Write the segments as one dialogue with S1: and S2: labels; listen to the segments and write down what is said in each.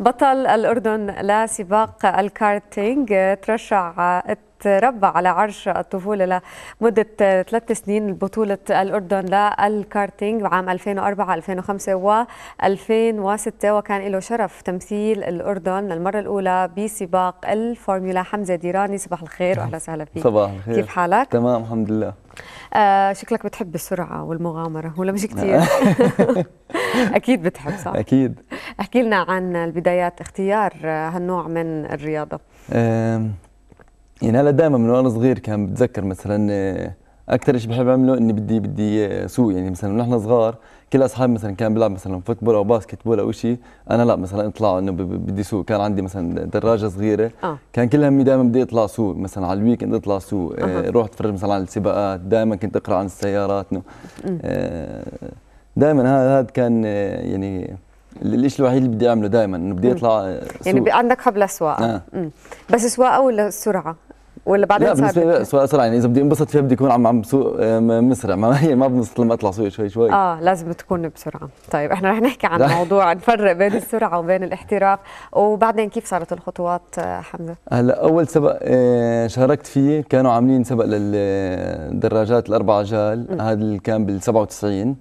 S1: بطل الأردن لسباق الكارتينج ترشع تربى على عرش الطفولة لمدة ثلاث سنين بطولة الأردن للكارتينج عام 2004 2005 و 2006 وكان له شرف تمثيل الأردن للمرة الأولى بسباق الفورمولا حمزة ديراني صباح الخير نعم. وأهلا وسهلا فيك صباح الخير كيف حالك؟
S2: تمام الحمد لله
S1: آه شكلك بتحب السرعة والمغامرة ولا مش كثير؟ آه. أكيد بتحب صح؟ أكيد احكي لنا عن البدايات اختيار هالنوع من الرياضة
S2: يعني هلا دائما من وأنا صغير كان بتذكر مثلا آه، أكثر شيء بحب أعمله إني بدي بدي سوق يعني مثلا ونحن صغار كل اصحابي مثلا كان بيلعب مثلا فوتبول او باسكت بول او شيء انا لا مثلا اطلع انه بدي سوق كان عندي مثلا دراجه صغيره آه. كان كل همي دائما بدي اطلع سوق مثلا على الويكند اطلع سوق آه. روح اتفرج مثلا على السباقات دائما كنت اقرا عن السيارات آه. دائما هذا كان آه، يعني الشيء الوحيد اللي بدي اعمله دائما انه بدي اطلع يعني سوق. يعني
S1: عندك حب للسواقه آه. نعم. بس سواقه ولا سرعه ولا بعدين لا بالنسبه
S2: سؤال اسرع يعني اذا بدي انبسط فيها بدي اكون عم عم بسوق آه، مسرع ما هي ما بنبسط لما اطلع سوق شوي شوي
S1: اه لازم تكون بسرعه طيب احنا رح نحكي عن موضوع نفرق بين السرعه وبين الاحتراف وبعدين كيف صارت الخطوات آه، حمزه
S2: هلا اول سبق آه، شاركت فيه كانوا عاملين سبق للدراجات الاربع عجال هذا اللي كان بال 97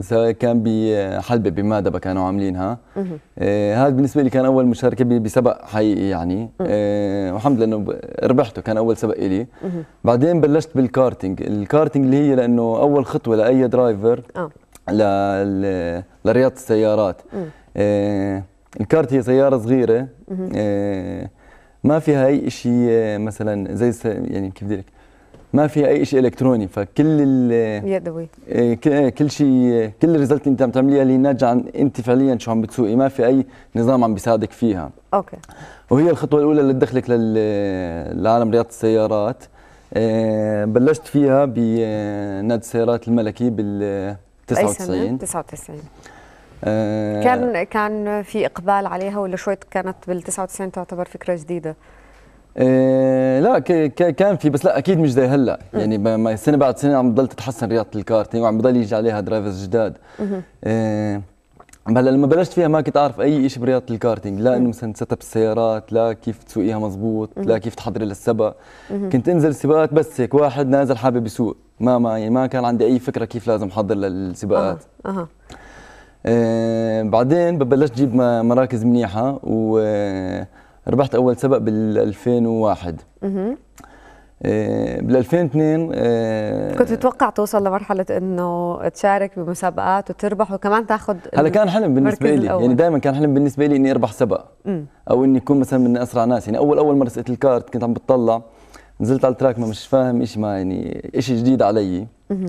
S2: سواء آه، كان بحلبة بمادبة كانوا عاملينها آه، هذا بالنسبة لي كان أول مشاركة بسبق حقيقي يعني آه، والحمد لله إنه ربحته كان أول سبق إلي بعدين بلشت بالكارتينج الكارتينج اللي هي لأنه أول خطوة لأي درايفر لرياضة السيارات الكارت هي سيارة صغيرة ما فيها أي شيء مثلا زي يعني كيف بدي لك ما في اي شيء الكتروني فكل ال يدوي إيه، إيه، كل شيء كل الريزلت اللي انت عم تعمليها اللي ناتجه عن انت فعليا شو عم بتسوقي ما في اي نظام عم بيساعدك فيها اوكي وهي الخطوه الاولى اللي تدخلك لعالم رياضه السيارات إيه، بلشت فيها بنادي السيارات الملكي بال 99
S1: 99 كان كان في اقبال عليها ولا شوي كانت بال 99 تعتبر فكره جديده
S2: إيه لا كان في بس لا اكيد مش زي هلا يعني ما سنه بعد سنه عم بضل تتحسن رياضه الكارتينج يعني وعم بضل يجي عليها درايفرز جداد إيه هلا لما بلشت فيها ما كنت اعرف اي شيء برياضه الكارتينج لا انه مثلا سيت اب السيارات لا كيف تسوقيها مزبوط لا كيف تحضري للسبق كنت انزل سباقات بس هيك واحد نازل حابب يسوق ما ما يعني ما كان عندي اي فكره كيف لازم احضر للسباقات أه. أه. آه بعدين ببلشت جيب مراكز منيحه و آه ربحت اول سبق بال 2001 اها بال 2002 آه، كنت
S1: تتوقع توصل لمرحله انه تشارك بمسابقات وتربح وكمان تاخذ هلا كان حلم بالنسبه لي الأول. يعني
S2: دائما كان حلم بالنسبه لي اني اربح سبق مم. او اني اكون مثلا من اسرع ناس يعني اول اول مره سقت الكارت كنت عم بتطلع نزلت على التراك ما مش فاهم شيء ما يعني شيء جديد علي مم.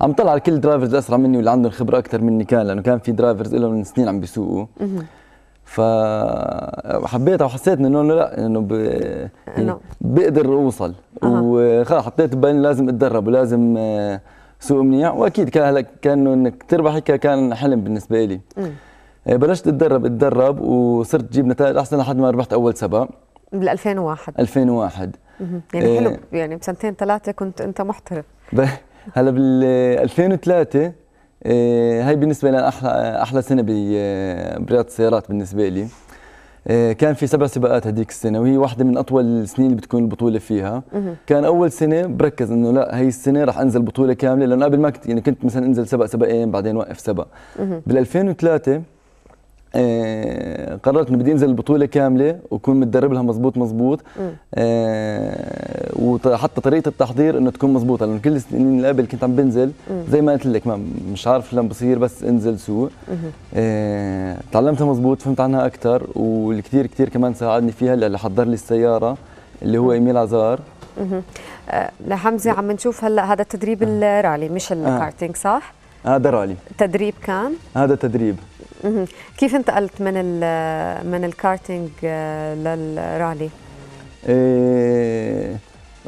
S2: عم طلع على كل درايفرز اسرع مني واللي عندهم خبره اكثر مني كان لانه كان في درايفرز لهم سنين عم بيسوقوا فحبيتها وحسيت انه لا انه ب... يعني بقدر اوصل أه. وخلاص حطيت ببالي لازم اتدرب ولازم آه، سوق منيع واكيد كان هلا كانه انك تربح هيك كان حلم بالنسبه لي م. آه، بلشت اتدرب اتدرب وصرت جيب نتائج احسن لحد ما ربحت اول سباق
S1: بال 2001
S2: 2001
S1: يعني آه. حلو يعني بسنتين ثلاثه كنت انت محترف
S2: هلا بال 2003 آه، هاي بالنسبه لي احلى احلى سنه آه، برياضه السيارات بالنسبه لي آه، كان في سبع سباقات هذيك السنه وهي واحده من اطول السنين اللي بتكون البطوله فيها كان اول سنه بركز انه لا هاي السنه راح انزل بطوله كامله لانه قبل ما كنت يعني كنت مثلا انزل سبق سبقين بعدين وقف سبق بال 2003 إيه قررت انه بدي انزل البطوله كامله واكون متدرب لها مزبوط مزبوط إيه وحتى طريقه التحضير انه تكون مزبوطه لانه كل السنين اللي قبل كنت عم بنزل مم. زي ما قلت لك ما مش عارف لما بصير بس انزل سوق آه تعلمتها مزبوط فهمت عنها اكثر واللي كثير كثير كمان ساعدني فيها اللي حضر لي السياره اللي هو ايميل عزار
S1: آه، لحمزه عم نشوف هلا هذا التدريب آه. الرالي مش آه. الكارتينج صح؟ هذا رالي تدريب كان
S2: هذا تدريب
S1: كيف انتقلت من من الكارتينج آه، للرالي
S2: إيه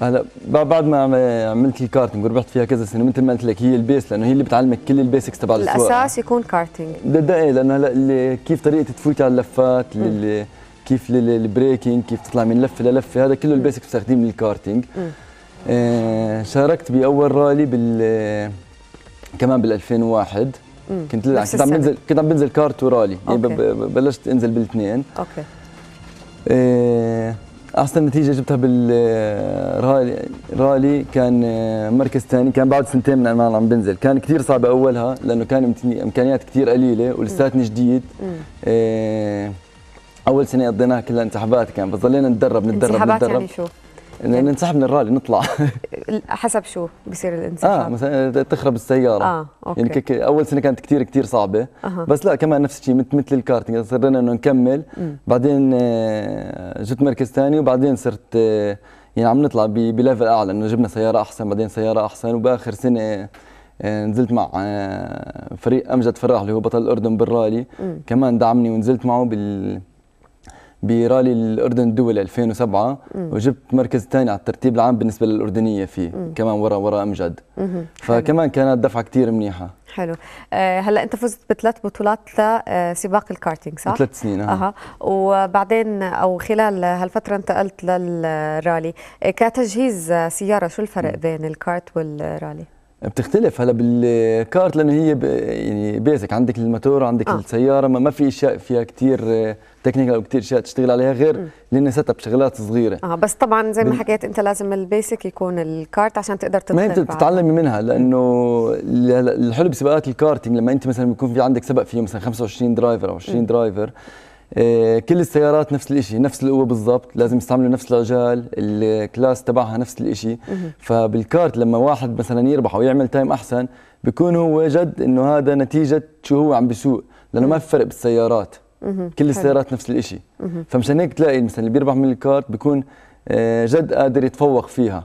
S2: هلا بعد ما عملت الكارتنج وربحت فيها كذا سنه مثل ما قلت لك هي البيس لانه هي اللي بتعلمك كل البيسكس تبع السواقه
S1: الاساس يكون كارتنج ده
S2: ايه لانه هلا كيف طريقه تفوتي على اللفات كيف البريكنج كيف تطلع من لفه للفه هذا كله البيسكس بتستخدمه للكارتينج ايه شاركت باول رالي بال كمان بال 2001
S1: مم. كنت لا كنت عم بنزل
S2: كنت عم بنزل كارت ورالي يعني بلشت انزل بالاثنين اوكي إيه احسن نتيجه جبتها بالرالي آه، رالي كان آه، مركز ثاني كان بعد سنتين من انا عم بنزل كان كثير صعبه اولها لانه كان امكانيات كثير قليله ولساتني جديد إيه اول سنه قضيناها كلها انسحابات كان فضلينا نتدرب نتدرب نتدرب انسحابات يعني شو يعني يعني ننسحب من الرالي نطلع
S1: حسب شو بصير آه، الانسحاب اه
S2: مثلا تخرب السياره اه اوكي يعني اول سنه كانت كثير كثير صعبه أه. بس لا كمان نفس الشيء مثل الكارتينج صرنا انه نكمل م. بعدين آه، جبت مركز ثاني وبعدين صرت آه، يعني عم نطلع بليفل اعلى انه جبنا سياره احسن بعدين سياره احسن وباخر سنه نزلت مع فريق امجد فراح اللي هو بطل الاردن بالرالي م. كمان دعمني ونزلت معه بال برالي الاردن الدول 2007 مم. وجبت مركز ثاني على الترتيب العام بالنسبه للاردنيه فيه مم. كمان ورا ورا امجد
S1: مم. فكمان
S2: كانت دفعه كثير منيحه
S1: حلو آه، هلا انت فزت بثلاث بطولات لسباق آه، الكارتينج صح؟ ثلاث سنين اه اها وبعدين او خلال هالفتره انتقلت للرالي آه، كتجهيز سياره شو الفرق مم. بين الكارت والرالي؟
S2: بتختلف هلا بالكارت لانه هي يعني بيزك عندك الموتور عندك آه. السياره ما, ما في اشياء فيها كثير تكنيكال آه، او كثير اشياء تشتغل عليها غير لان سيت اب شغلات صغيره
S1: اه بس طبعا زي ما حكيت انت لازم البيسك يكون الكارت عشان تقدر تتعلم ما تتعلمي
S2: آه. منها لانه الحلو بسباقات الكارتينج لما انت مثلا بيكون في عندك سبق فيه مثلا 25 درايفر او 20 درايفر آه، كل السيارات نفس الشيء نفس القوه بالضبط لازم يستعملوا نفس العجال الكلاس تبعها نفس الشيء فبالكارت لما واحد مثلا يربح او يعمل تايم احسن بيكون هو جد انه هذا نتيجه شو هو عم بيسوق لانه ما في فرق بالسيارات كل السيارات نفس الشيء فمشان هيك تلاقي مثلا اللي بيربح من الكارت بيكون آه، جد قادر يتفوق فيها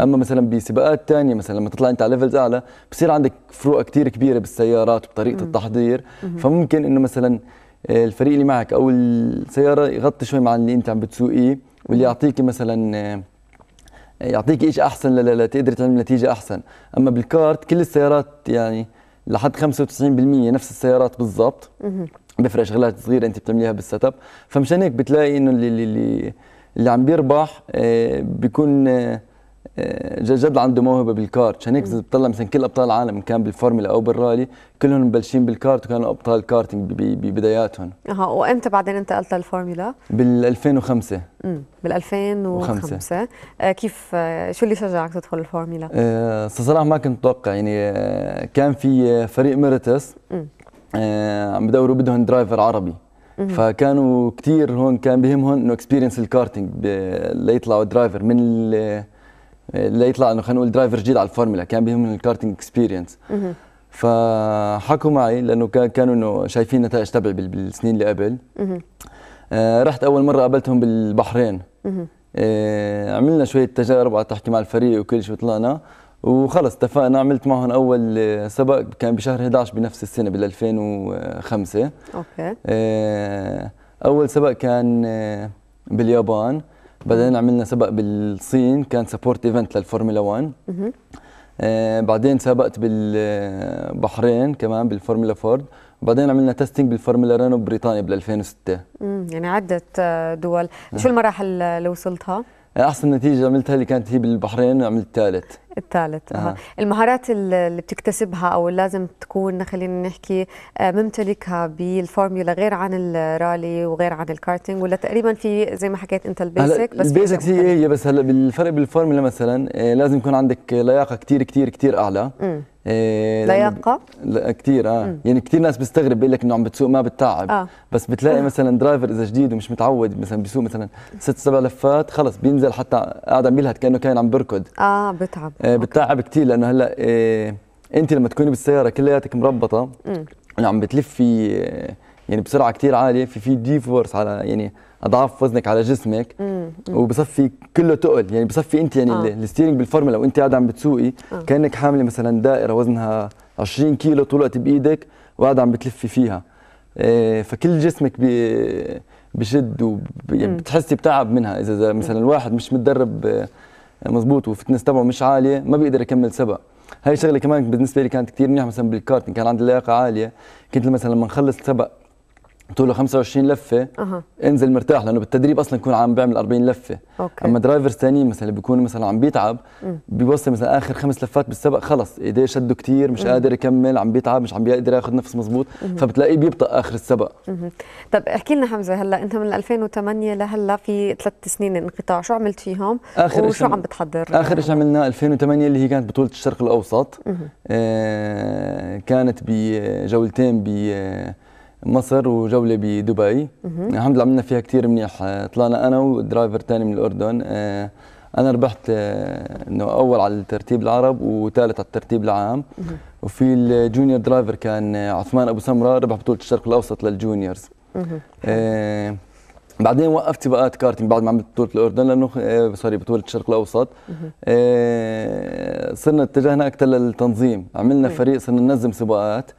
S2: اما مثلا بسباقات ثانيه مثلا لما تطلع انت على ليفلز اعلى بصير عندك فروق كثير كبيره بالسيارات وبطريقه التحضير فممكن انه مثلا الفريق اللي معك او السياره يغطي شوي مع اللي انت عم بتسوقيه واللي يعطيك مثلا آه، يعطيك شيء احسن لتقدر تعمل نتيجه احسن اما بالكارت كل السيارات يعني لحد 95% نفس السيارات بالضبط بفرق شغلات صغيره انت بتعمليها بالسيت اب فمشان هيك بتلاقي انه اللي اللي اللي عم بيربح آه، بيكون آه، آه، جد عنده موهبه بالكارت عشان هيك اذا بتطلع مثلا كل ابطال العالم ان كان بالفورمولا او بالرالي كلهم مبلشين بالكارت وكانوا ابطال كارتينج ببداياتهم
S1: اها وامتى بعدين انتقلت للفورمولا؟
S2: بال 2005
S1: امم بال 2005 آه كيف آه شو اللي شجعك تدخل الفورمولا؟
S2: آه صراحه ما كنت متوقع يعني آه كان في آه، فريق ميرتس آه عم بدوروا بدهم درايفر عربي فكانوا كثير هون كان بهمهم انه اكسبيرينس الكارتينج ليطلعوا درايفر من ليطلع انه خلينا نقول درايفر جديد على الفورمولا كان بيهمهم الكارتنج اكسبيرينس فحكوا معي لانه كانوا انه شايفين نتائج تبعي بالسنين اللي قبل آه، رحت اول مره قابلتهم بالبحرين آه، عملنا شويه تجارب على تحكي مع الفريق وكل شيء وطلعنا وخلص اتفقنا عملت معهم اول آه، سبق كان بشهر 11 بنفس السنه بال 2005 اوكي اول سبق كان باليابان بعدين عملنا سبق بالصين كان سبورت ايفنت للفورمولا 1 آه بعدين سابقت بالبحرين كمان بالفورمولا فورد بعدين عملنا تيستينج بالفورمولا رينو ببريطانيا بال 2006
S1: امم يعني عده آه، دول آه. شو المراحل اللي وصلتها
S2: آه، احسن نتيجه عملتها اللي كانت هي بالبحرين عملت ثالث الثالث آه.
S1: المهارات اللي بتكتسبها او لازم تكون خلينا نحكي آه، ممتلكها بالفورمولا غير عن الرالي وغير عن الكارتينج ولا تقريبا في زي ما حكيت انت البيزك بس البيزك
S2: هي هي بس هلا بالفرق بالفورمولا مثلا آه، لازم يكون عندك لياقه كثير كثير كثير اعلى م. آه، لياقة لا كثير اه مم. يعني كثير ناس بيستغرب بيقول لك انه عم بتسوق ما بتتعب آه. بس بتلاقي مثلا درايفر اذا جديد ومش متعود مثلا بيسوق مثلا ست سبع لفات خلص بينزل حتى قاعد عم بيلهت كانه كان عم بركض
S1: اه بتعب
S2: آه، بتتعب كثير لانه هلا آه، انت لما تكوني بالسياره كلياتك مربطه وعم عم بتلفي آه، يعني بسرعه كثير عاليه في في دي فورس على يعني اضعاف وزنك على جسمك وبصفي كله تقل يعني بصفي انت يعني آه. الستيرنج بالفورمولا وانت قاعده عم بتسوقي آه. كانك حامله مثلا دائره وزنها 20 كيلو طول الوقت بايدك وقاعده عم بتلفي فيها فكل جسمك بشد وبتحسي يعني بتعب منها اذا مثلا الواحد مش متدرب مزبوط وفتنس تبعه مش عاليه ما بيقدر يكمل سبق هاي شغله كمان بالنسبه لي كانت كثير منيحه مثلا بالكارتين كان عندي لياقه عاليه كنت مثلا لما نخلص سبق طوله له 25 لفه أه. انزل مرتاح لانه بالتدريب اصلا يكون عم بيعمل 40 لفه أوكي. اما درايفرز ثانيين مثلا بيكون مثلا عم بيتعب بيوصل مثلا اخر خمس لفات بالسبق خلص ايديه شدوا كثير مش مم. قادر يكمل عم بيتعب مش عم بيقدر ياخذ نفس مزبوط مم. فبتلاقيه بيبطا اخر السبق
S1: مم. طب احكي لنا حمزه هلا انت من 2008 لهلا في ثلاث سنين انقطاع شو عملت فيهم آخر وشو عم بتحضر اخر شيء
S2: عملنا 2008 اللي هي كانت بطوله الشرق الاوسط آه كانت بجولتين ب مصر وجوله بدبي الحمد لله عملنا فيها كثير منيح آه، طلعنا انا ودرايفر ثاني من الاردن آه، انا ربحت آه، انه اول على الترتيب العرب وثالث على الترتيب العام وفي الجونيور درايفر كان عثمان ابو سمره ربح بطوله الشرق الاوسط للجونيورز بعدين وقفت سباقات تكارتنج بعد ما عملت بطوله الاردن لانه سوري آه، بطوله الشرق الاوسط آه، صرنا اتجهنا اكثر للتنظيم عملنا فريق صرنا ننظم سباقات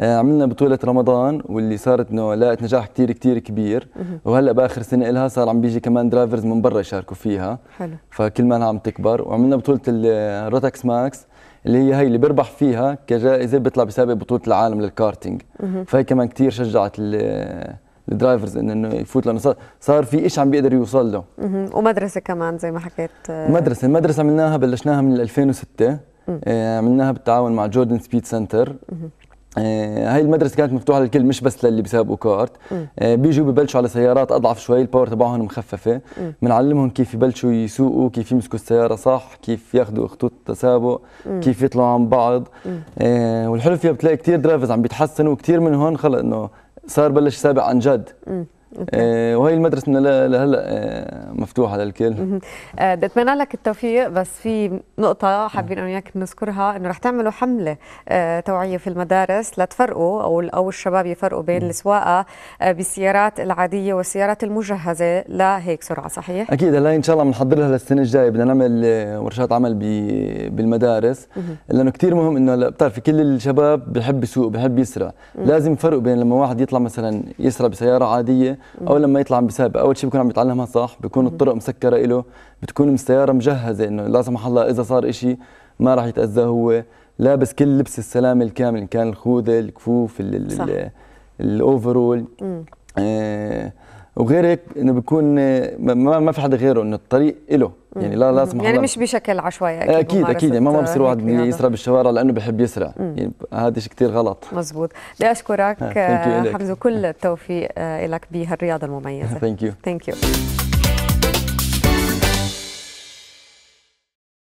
S2: آه، عملنا بطوله رمضان واللي صارت انه لقت نجاح كثير كثير كبير وهلا باخر سنه لها صار عم بيجي كمان درايفرز من برا يشاركوا فيها حلو فكل ما عم تكبر وعملنا بطوله الروتكس ماكس اللي هي هي اللي بيربح فيها كجائزه بيطلع بسابق بطوله العالم للكارتينج فهي كمان كثير شجعت الدرايفرز انه انه يفوت لانه صار صار في شيء عم بيقدر يوصل له
S1: ومدرسه كمان زي ما حكيت آه. مدرسه
S2: المدرسه عملناها بلشناها من 2006 آه، عملناها بالتعاون مع جوردن سبيد سنتر هاي المدرسه كانت مفتوحه للكل مش بس للي بيسابقوا كارت آه، بيجوا ببلشوا على سيارات اضعف شوي الباور تبعهم مخففه بنعلمهم كيف يبلشوا يسوقوا كيف يمسكوا السياره صح كيف ياخذوا خطوط تسابق كيف يطلعوا عن بعض والحلو فيها بتلاقي كثير درايفرز عم بيتحسنوا وكثير منهم خلص انه صار بلش سابع عن جد آه، وهي المدرسه لهلا آه، مفتوحه للكل
S1: آه، بتمنى لك التوفيق بس في نقطه حابين انا وياك نذكرها انه رح تعملوا حمله توعيه في المدارس لتفرقوا او او الشباب يفرقوا بين السواقه بالسيارات العاديه والسيارات المجهزه لهيك سرعه صحيح
S2: اكيد هلا ان شاء الله بنحضر لها للسنه الجايه بدنا نعمل ورشات عمل بالمدارس لانه كثير مهم انه هلا بتعرفي كل الشباب بحب يسوق بحب يسرع لازم يفرقوا بين لما واحد يطلع مثلا يسرع بسياره عاديه او لما يطلع بسابق اول شيء بيكون عم يتعلمها صح بيكون الطرق مسكره له بتكون السياره مجهزه انه لا سمح الله اذا صار شيء ما راح يتاذى هو لابس كل لبس السلامه الكامل ان كان الخوذه الكفوف الاوفرول آه وغير هيك انه بيكون ما, ما في حدا غيره انه الطريق له يعني لا لا سمح يعني مش
S1: بشكل عشوائي اكيد اكيد, أكيد يعني ما ما بصير واحد يسرق
S2: بالشوارع لانه بحب يسرق يعني هذا شيء كثير غلط
S1: مزبوط بدي اشكرك آه، حمزه كل التوفيق آه، لك بهالرياضه المميزه ثانك يو ثانك يو